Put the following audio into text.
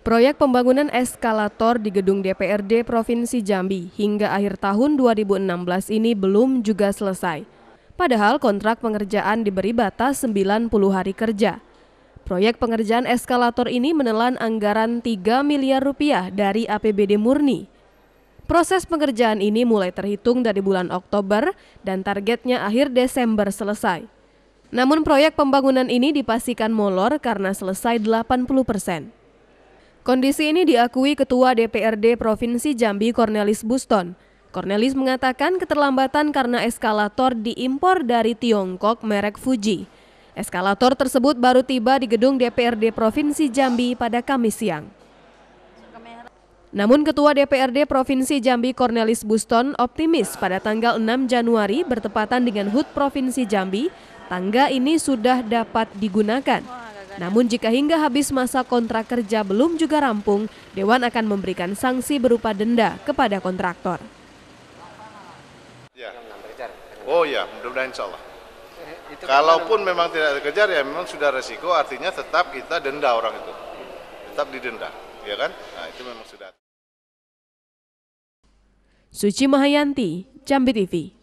Proyek pembangunan eskalator di gedung DPRD Provinsi Jambi hingga akhir tahun 2016 ini belum juga selesai. Padahal kontrak pengerjaan diberi batas 90 hari kerja. Proyek pengerjaan eskalator ini menelan anggaran 3 miliar rupiah dari APBD murni. Proses pengerjaan ini mulai terhitung dari bulan Oktober dan targetnya akhir Desember selesai. Namun proyek pembangunan ini dipastikan molor karena selesai 80 persen. Kondisi ini diakui Ketua DPRD Provinsi Jambi Cornelis Buston. Cornelis mengatakan keterlambatan karena eskalator diimpor dari Tiongkok merek Fuji. Eskalator tersebut baru tiba di gedung DPRD Provinsi Jambi pada Kamis siang. Namun Ketua DPRD Provinsi Jambi Cornelis Buston optimis pada tanggal 6 Januari bertepatan dengan HUT Provinsi Jambi, tangga ini sudah dapat digunakan. Namun jika hingga habis masa kontrak kerja belum juga rampung, Dewan akan memberikan sanksi berupa denda kepada kontraktor. Ya. Oh ya, mudah-mudahan insya Allah. Itu Kalaupun memang tidak dikejar ya memang sudah resiko artinya tetap kita denda orang itu. Tetap didenda, ya kan? Nah, itu memang sudah. Suci Mahayanti, Jambi TV.